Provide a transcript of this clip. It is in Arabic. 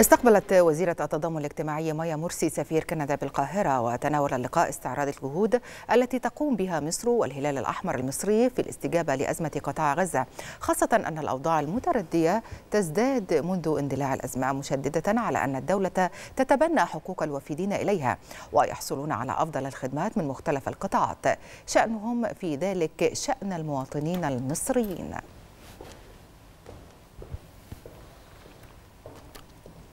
استقبلت وزيرة التضامن الاجتماعي مايا مرسي سفير كندا بالقاهرة وتناول اللقاء استعراض الجهود التي تقوم بها مصر والهلال الأحمر المصري في الاستجابة لأزمة قطاع غزة خاصة أن الأوضاع المتردية تزداد منذ اندلاع الأزمة مشددة على أن الدولة تتبنى حقوق الوفيدين إليها ويحصلون على أفضل الخدمات من مختلف القطاعات شأنهم في ذلك شأن المواطنين المصريين